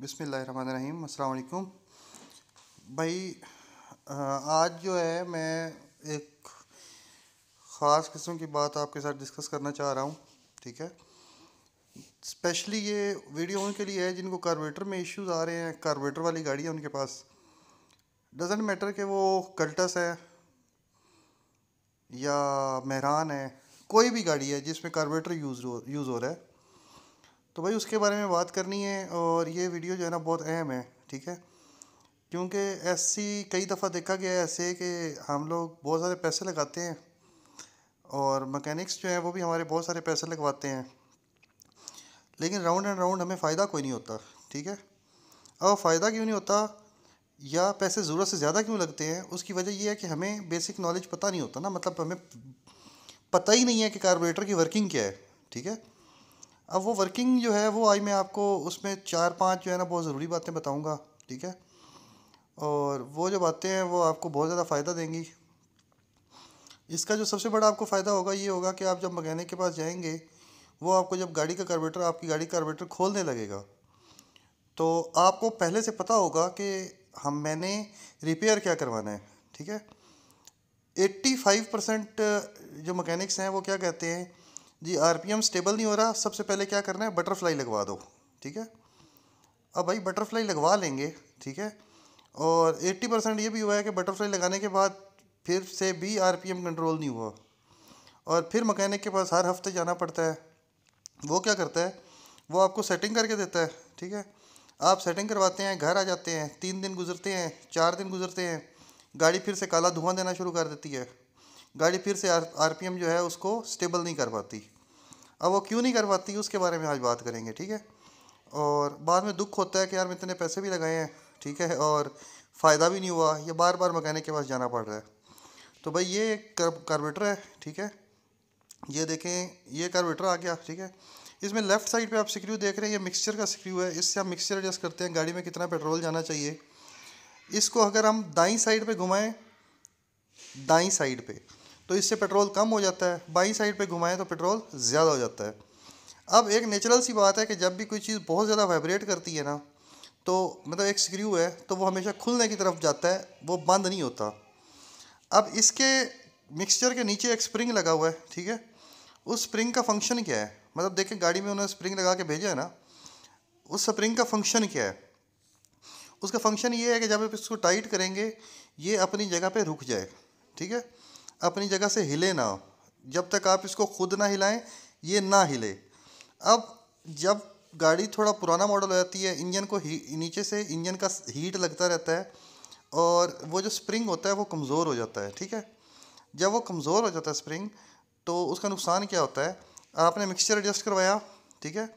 रही अल्लाम भाई आज जो है मैं एक ख़ास किस्म की बात आपके साथ डिस्कस करना चाह रहा हूँ ठीक है स्पेशली ये वीडियो उनके लिए है जिनको कार्बोरेटर में इश्यूज आ रहे हैं कार्बोरेटर वाली गाड़ी है उनके पास डजेंट मैटर कि वो कल्टस है या महरान है कोई भी गाड़ी है जिसमें कार्बोरेटर यूज़ हो यूज़ हो रहा है तो भाई उसके बारे में बात करनी है और ये वीडियो जो है ना बहुत अहम है ठीक है क्योंकि ऐसी कई दफ़ा देखा गया है ऐसे कि हम लोग बहुत सारे पैसे लगाते हैं और मकैनिक्स जो हैं वो भी हमारे बहुत सारे पैसे लगवाते हैं लेकिन राउंड एंड राउंड हमें फ़ायदा कोई नहीं होता ठीक है अब फ़ायदा क्यों नहीं होता या पैसे ज़रूरत से ज़्यादा क्यों लगते हैं उसकी वजह यह है कि हमें बेसिक नॉलेज पता नहीं होता ना मतलब हमें पता ही नहीं है कि कार्बोरेटर की वर्किंग क्या है ठीक है अब वो वर्किंग जो है वो आई मैं आपको उसमें चार पांच जो है ना बहुत ज़रूरी बातें बताऊंगा ठीक है और वो जो बातें हैं वो आपको बहुत ज़्यादा फ़ायदा देंगी इसका जो सबसे बड़ा आपको फ़ायदा होगा ये होगा कि आप जब मकैनिक के पास जाएंगे वो आपको जब गाड़ी का कार्बेटर आपकी गाड़ी का कार्बेटर खोलने लगेगा तो आपको पहले से पता होगा कि हम मैंने रिपेयर क्या करवाना है ठीक है एट्टी फाइव परसेंट जो मकैनिक्स हैं वो क्या कहते हैं जी आरपीएम स्टेबल नहीं हो रहा सबसे पहले क्या करना है बटरफ्लाई लगवा दो ठीक है अब भाई बटरफ्लाई लगवा लेंगे ठीक है और 80 परसेंट ये भी हुआ है कि बटरफ्लाई लगाने के बाद फिर से भी आरपीएम कंट्रोल नहीं हुआ और फिर मकैनिक के पास हर हफ्ते जाना पड़ता है वो क्या करता है वो आपको सेटिंग करके देता है ठीक है आप सेटिंग करवाते हैं घर आ जाते हैं तीन दिन गुजरते हैं चार दिन गुजरते हैं गाड़ी फिर से काला धुआं देना शुरू कर देती है गाड़ी फिर से आर जो है उसको स्टेबल नहीं कर पाती अब वो क्यों नहीं कर पाती उसके बारे में आज बात करेंगे ठीक है और बाद में दुख होता है कि यार मैं इतने पैसे भी लगाए हैं ठीक है और फ़ायदा भी नहीं हुआ या बार बार मकैनिक के पास जाना पड़ रहा है तो भाई ये कार्बेटर है ठीक है ये देखें ये कार्बेटर आ गया ठीक है इसमें लेफ़्ट साइड पे आप स्क्रू देख रहे हैं ये मिक्सचर का स्क्रू है इससे आप मिक्सचर एडजस्ट करते हैं गाड़ी में कितना पेट्रोल जाना चाहिए इसको अगर हम दाई साइड पर घुमाएँ दाई साइड पर तो इससे पेट्रोल कम हो जाता है बाई साइड पे घुमाएं तो पेट्रोल ज़्यादा हो जाता है अब एक नेचुरल सी बात है कि जब भी कोई चीज़ बहुत ज़्यादा वाइब्रेट करती है ना तो मतलब एक स्क्रू है तो वो हमेशा खुलने की तरफ जाता है वो बंद नहीं होता अब इसके मिक्सचर के नीचे एक स्प्रिंग लगा हुआ है ठीक है उस स्प्रिंग का फंक्शन क्या है मतलब देखें गाड़ी में उन्होंने स्प्रिंग लगा के भेजा है ना उस स्प्रिंग का फंक्शन क्या है उसका फंक्शन ये है कि जब आप इसको टाइट करेंगे ये अपनी जगह पे रुक जाए ठीक है अपनी जगह से हिले ना जब तक आप इसको खुद ना हिलाएं ये ना हिले अब जब गाड़ी थोड़ा पुराना मॉडल हो जाती है इंजन को नीचे से इंजन का हीट लगता रहता है और वो जो स्प्रिंग होता है वो कमज़ोर हो जाता है ठीक है जब वो कमज़ोर हो जाता है स्प्रिंग तो उसका नुकसान क्या होता है आपने मिक्सचर एडजस्ट करवाया ठीक है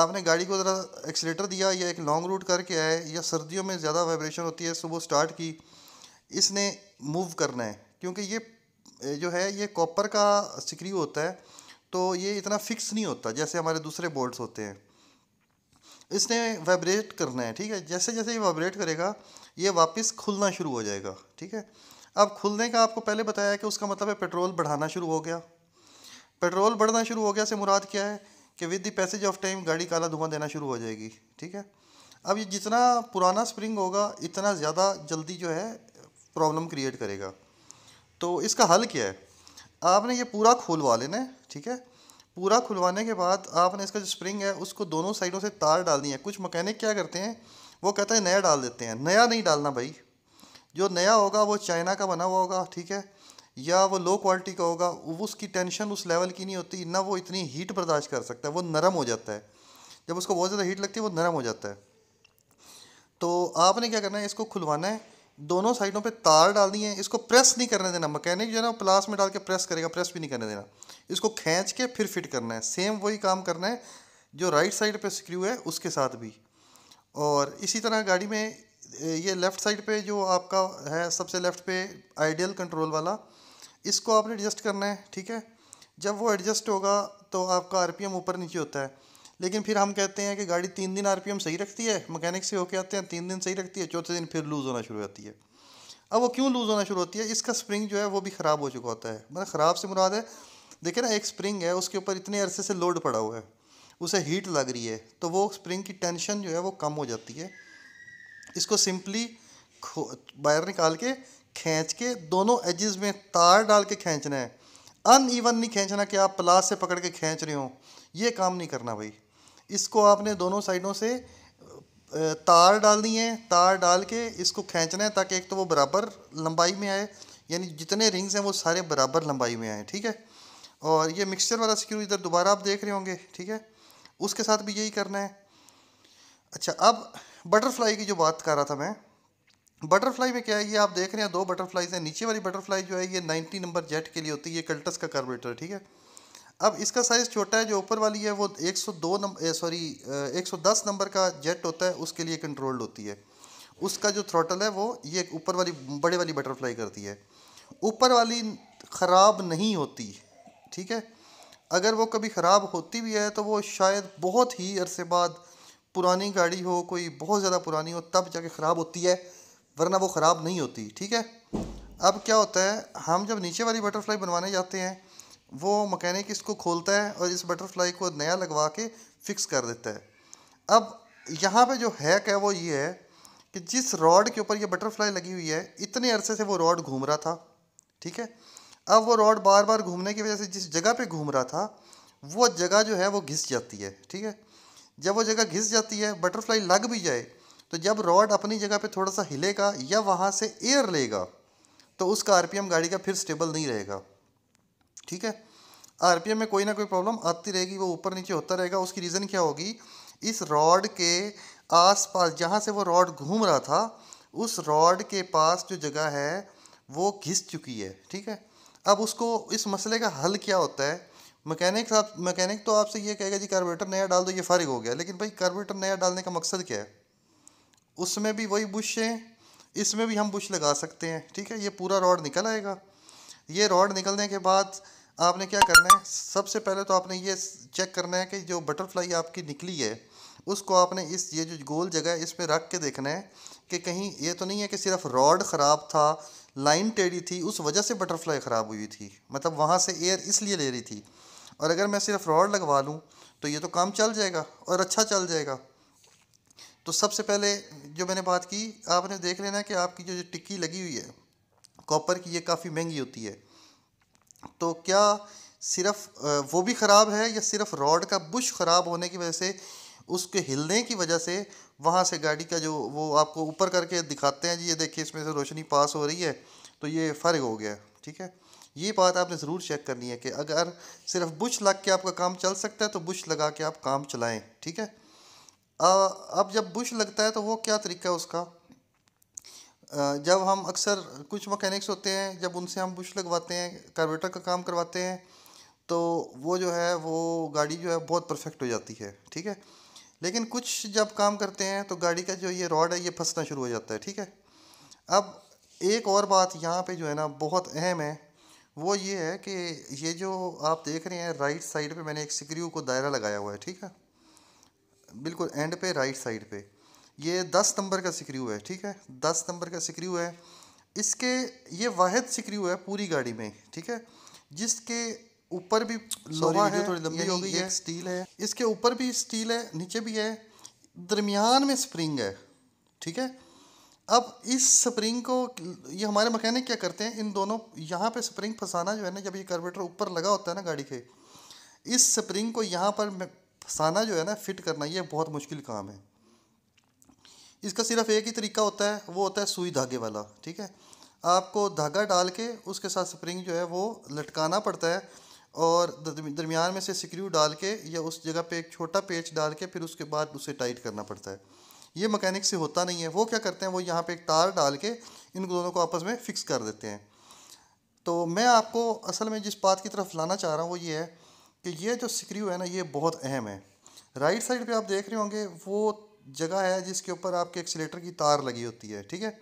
आपने गाड़ी को ज़रा एक्सीटर दिया या एक लॉन्ग रूट करके आए या सर्दियों में ज़्यादा वाइब्रेशन होती है सुबह स्टार्ट की इसने मूव करना है क्योंकि ये जो है ये कॉपर का सिक्री होता है तो ये इतना फिक्स नहीं होता जैसे हमारे दूसरे बोर्ड्स होते हैं इसने वाइब्रेट करना है ठीक है जैसे जैसे ये वाइब्रेट करेगा ये वापस खुलना शुरू हो जाएगा ठीक है अब खुलने का आपको पहले बताया कि उसका मतलब है पेट्रोल बढ़ाना शुरू हो गया पेट्रोल बढ़ना शुरू हो गया से मुराद क्या है कि with the passage of time गाड़ी काला धुआं देना शुरू हो जाएगी ठीक है अब ये जितना पुराना स्प्रिंग होगा इतना ज़्यादा जल्दी जो है प्रॉब्लम क्रिएट करेगा तो इसका हल क्या है आपने ये पूरा खुलवा लेना है ठीक है पूरा खुलवाने के बाद आपने इसका जो स्प्रिंग है उसको दोनों साइडों से तार डालनी है कुछ मकैनिक क्या करते हैं वो कहते हैं नया डाल देते हैं नया नहीं डालना भाई जो नया होगा वो चाइना का बना हुआ होगा ठीक है या वो लो क्वालिटी का होगा उसकी टेंशन उस लेवल की नहीं होती ना वो इतनी हीट बर्दाश्त कर सकता है वो नरम हो जाता है जब उसको बहुत ज़्यादा हीट लगती है वो नरम हो जाता है तो आपने क्या करना है इसको खुलवाना है दोनों साइडों पे तार डालनी है इसको प्रेस नहीं करने देना मकैनिक जो है ना प्लास में डाल के प्रेस करेगा प्रेस भी नहीं करने देना इसको खींच के फिर फिट करना है सेम वही काम करना है जो राइट साइड पे स्क्रू है उसके साथ भी और इसी तरह गाड़ी में ये लेफ़्ट साइड पे जो आपका है सबसे लेफ़्ट पे आइडियल कंट्रोल वाला इसको आपने एडजस्ट करना है ठीक है जब वो एडजस्ट होगा तो आपका आर ऊपर नीचे होता है लेकिन फिर हम कहते हैं कि गाड़ी तीन दिन आरपीएम सही रखती है मकैनिक से होके आते हैं तीन दिन सही रखती है चौथे दिन फिर लूज़ होना शुरू होती है अब वो क्यों लूज़ होना शुरू होती है इसका स्प्रिंग जो है वो भी ख़राब हो चुका होता है मतलब ख़राब से मुराद है देखिए ना एक स्प्रिंग है उसके ऊपर इतने अरसे से लोड पड़ा हुआ है उसे हीट लग रही है तो वो स्प्रिंग की टेंशन जो है वो कम हो जाती है इसको सिंपली बाहर निकाल के खींच के दोनों एजेस में तार डाल के खींचना है अन ईवन नहीं खींचना कि आप प्लास से पकड़ के खींच रहे हो ये काम नहीं करना भाई इसको आपने दोनों साइडों से तार डालनी है तार डाल के इसको खींचना है ताकि एक तो वो बराबर लंबाई में आए यानी जितने रिंग्स हैं वो सारे बराबर लंबाई में आए ठीक है और ये मिक्सचर वाला स्क्रू इधर दोबारा आप देख रहे होंगे ठीक है उसके साथ भी यही करना है अच्छा अब बटरफ्लाई की जो बात कर रहा था मैं बटरफ्लाई में क्या है ये आप देख रहे हैं दो बटरफ्लाईज हैं नीचे वाली बटरफ्लाई जो है ये नाइन्टी नंबर जेट के लिए होती है ये कल्टस का कार्बोरेटर ठीक है अब इसका साइज़ छोटा है जो ऊपर वाली है वो 102 नंबर सॉरी 110 नंबर का जेट होता है उसके लिए कंट्रोल्ड होती है उसका जो थ्रोटल है वो ये ऊपर वाली बड़े वाली बटरफ्लाई करती है ऊपर वाली ख़राब नहीं होती ठीक है अगर वो कभी ख़राब होती भी है तो वो शायद बहुत ही अरसे बाद पुरानी गाड़ी हो कोई बहुत ज़्यादा पुरानी हो तब जाके ख़राब होती है वरना वो ख़राब नहीं होती ठीक है अब क्या होता है हम जब नीचे वाली बटरफ्लाई बनवाने जाते हैं वो मकैनिक इसको खोलता है और इस बटरफ्लाई को नया लगवा के फिक्स कर देता है अब यहाँ पे जो हैक है वो ये है कि जिस रॉड के ऊपर ये बटरफ्लाई लगी हुई है इतने अरसे से वो रॉड घूम रहा था ठीक है अब वो रॉड बार बार घूमने की वजह से जिस जगह पे घूम रहा था वो जगह जो है वो घिस जाती है ठीक है जब वो जगह घिस जाती है बटरफ्लाई लग भी जाए तो जब रॉड अपनी जगह पे थोड़ा सा हिलेगा या वहाँ से एयर लेगा तो उसका आरपीएम गाड़ी का फिर स्टेबल नहीं रहेगा ठीक है आर में कोई ना कोई प्रॉब्लम आती रहेगी वो ऊपर नीचे होता रहेगा उसकी रीज़न क्या होगी इस रॉड के आसपास जहाँ से वो रॉड घूम रहा था उस रॉड के पास जो जगह है वो घिस चुकी है ठीक है अब उसको इस मसले का हल क्या होता है मैकेनिक आप मैकेनिक तो आपसे ये कहेगा जी कार्बोरेटर नया डाल दो ये फारिग हो गया लेकिन भाई कार्बोरेटर नया डालने का मकसद क्या है उसमें भी वही बुश है इसमें भी हम बुश लगा सकते हैं ठीक है ये पूरा रॉड निकल आएगा ये रॉड निकलने के बाद आपने क्या करना है सबसे पहले तो आपने ये चेक करना है कि जो बटरफ्लाई आपकी निकली है उसको आपने इस ये जो गोल जगह है इस पर रख के देखना है कि कहीं ये तो नहीं है कि सिर्फ रॉड ख़राब था लाइन टेढ़ी थी उस वजह से बटरफ्लाई ख़राब हुई थी मतलब वहाँ से एयर इसलिए ले रही थी और अगर मैं सिर्फ रॉड लगवा लूँ तो ये तो काम चल जाएगा और अच्छा चल जाएगा तो सबसे पहले जो मैंने बात की आपने देख लेना कि आपकी जो टिक्की लगी हुई है कॉपर की ये काफ़ी महंगी होती है तो क्या सिर्फ वो भी ख़राब है या सिर्फ रॉड का बुश ख़राब होने की वजह से उसके हिलने की वजह से वहाँ से गाड़ी का जो वो आपको ऊपर करके दिखाते हैं जी ये देखिए इसमें से रोशनी पास हो रही है तो ये फ़र्क हो गया ठीक है ये बात आपने ज़रूर चेक करनी है कि अगर सिर्फ बुश लग के आपका काम चल सकता है तो बुश लगा के आप काम चलाएँ ठीक है अब जब बुश लगता है तो वो क्या तरीका है उसका जब हम अक्सर कुछ मकैनिक्स होते हैं जब उनसे हम बुश लगवाते हैं कार्बेटर का काम करवाते हैं तो वो जो है वो गाड़ी जो है बहुत परफेक्ट हो जाती है ठीक है लेकिन कुछ जब काम करते हैं तो गाड़ी का जो ये रॉड है ये फंसना शुरू हो जाता है ठीक है अब एक और बात यहाँ पे जो है ना बहुत अहम है वो ये है कि ये जो आप देख रहे हैं राइट साइड पे मैंने एक स्क्रू को दायरा लगाया हुआ है ठीक है बिल्कुल एंड पे राइट साइड पे ये दस नंबर का सिकरी हुआ है ठीक है दस नंबर का सिकरी हुआ है इसके ये वाहिद सिक्री हुआ है पूरी गाड़ी में ठीक है जिसके ऊपर भी लोहा है थोड़ी लंबी हो गई है स्टील है इसके ऊपर भी स्टील है नीचे भी है दरमियान में स्प्रिंग है ठीक है अब इस स्प्रिंग को ये हमारे मकैनिक क्या करते हैं इन दोनों यहाँ पे स्प्रिंग फंसाना जो है ना जब ये कार्बेटर ऊपर लगा होता है ना गाड़ी के इस स्प्रिंग को यहाँ पर फंसाना जो है ना फिट करना ये बहुत मुश्किल काम है इसका सिर्फ एक ही तरीका होता है वो होता है सुई धागे वाला ठीक है आपको धागा डाल के उसके साथ स्प्रिंग जो है वो लटकाना पड़ता है और दरमियान में से स्क्रू डाल के या उस जगह पे एक छोटा पेच डाल के फिर उसके बाद उसे टाइट करना पड़ता है ये मकैनिक से होता नहीं है वो क्या करते हैं वो यहाँ पे एक तार डाल के इन दोनों को आपस में फिक्स कर देते हैं तो मैं आपको असल में जिस बात की तरफ लाना चाह रहा हूँ वो ये है कि ये जो स्क्रू है ना ये बहुत अहम है राइट साइड पर आप देख रहे होंगे वो जगह है जिसके ऊपर आपके एक्सीटर की तार लगी होती है ठीक है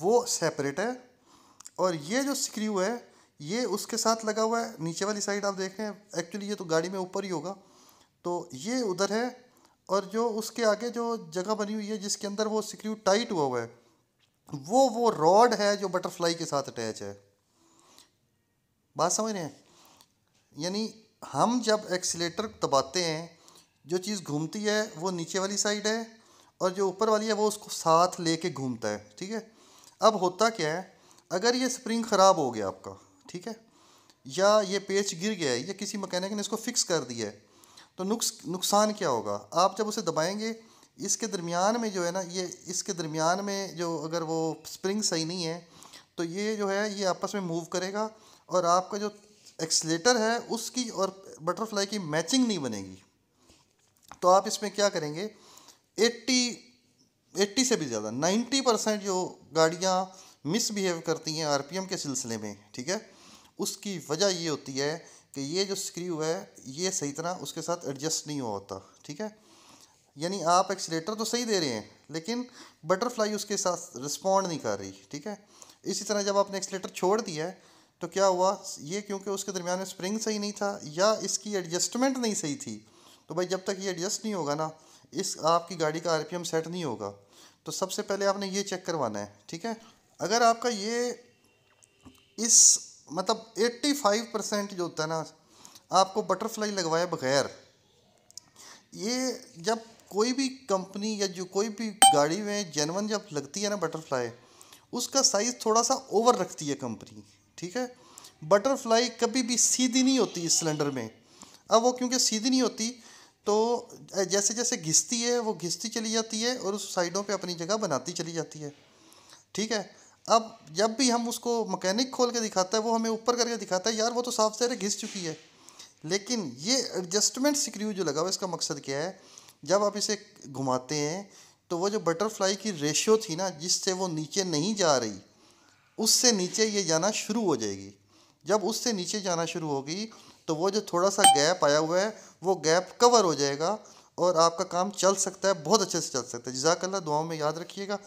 वो सेपरेट है और ये जो स्क्रू है ये उसके साथ लगा हुआ है नीचे वाली साइड आप देख रहे हैं एक्चुअली ये तो गाड़ी में ऊपर ही होगा तो ये उधर है और जो उसके आगे जो जगह बनी हुई है जिसके अंदर वो स्क्रू टाइट हुआ हुआ है वो वो रॉड है जो बटरफ्लाई के साथ अटैच है बात समझ रहे हैं यानी हम जब एक्सीटर दबाते हैं जो चीज़ घूमती है वो नीचे वाली साइड है और जो ऊपर वाली है वो उसको साथ लेके घूमता है ठीक है अब होता क्या है अगर ये स्प्रिंग ख़राब हो गया आपका ठीक है या ये पेच गिर गया है या किसी मकैनिक ने इसको फिक्स कर दिया है तो नुक्स नुकसान क्या होगा आप जब उसे दबाएंगे इसके दरमियान में जो है ना ये इसके दरमियान में जो अगर वो स्प्रिंग सही नहीं है तो ये जो है ये आपस में मूव करेगा और आपका जो एक्सलेटर है उसकी और बटरफ्लाई की मैचिंग नहीं बनेगी तो आप इसमें क्या करेंगे 80 80 से भी ज़्यादा 90 परसेंट जो गाड़ियाँ मिसबिहेव करती हैं आरपीएम के सिलसिले में ठीक है उसकी वजह ये होती है कि ये जो स्क्रू है ये सही तरह उसके साथ एडजस्ट नहीं हुआ होता ठीक है यानी आप एक्सीटर तो सही दे रहे हैं लेकिन बटरफ्लाई उसके साथ रिस्पॉन्ड नहीं कर रही ठीक है इसी तरह जब आपने एक्सीटर छोड़ दिया है तो क्या हुआ ये क्योंकि उसके दरमियान में स्प्रिंग सही नहीं था या इसकी एडजस्टमेंट नहीं सही थी तो भाई जब तक ये एडजस्ट नहीं होगा ना इस आपकी गाड़ी का आरपीएम सेट नहीं होगा तो सबसे पहले आपने ये चेक करवाना है ठीक है अगर आपका ये इस मतलब 85 परसेंट जो होता है ना आपको बटरफ्लाई लगवाए बगैर ये जब कोई भी कंपनी या जो कोई भी गाड़ी में जेनवन जब लगती है ना बटरफ्लाई उसका साइज़ थोड़ा सा ओवर रखती है कंपनी ठीक है बटरफ्लाई कभी भी सीधी नहीं होती इस सिलेंडर में अब वो क्योंकि सीधी नहीं होती तो जैसे जैसे घिसती है वो घिसती चली जाती है और उस साइडों पे अपनी जगह बनाती चली जाती है ठीक है अब जब भी हम उसको मकैनिक खोल के दिखाता है वो हमें ऊपर करके दिखाता है यार वो तो साफ सहरे घिस चुकी है लेकिन ये एडजस्टमेंट स्क्रू जो लगा हुआ इसका मकसद क्या है जब आप इसे घुमाते हैं तो वो जो बटरफ्लाई की रेशियो थी ना जिससे वो नीचे नहीं जा रही उससे नीचे ये जाना शुरू हो जाएगी जब उससे नीचे जाना शुरू होगी तो वो जो थोड़ा सा गैप आया हुआ है वो गैप कवर हो जाएगा और आपका काम चल सकता है बहुत अच्छे से चल सकता है जजाकल्ला दुआओं में याद रखिएगा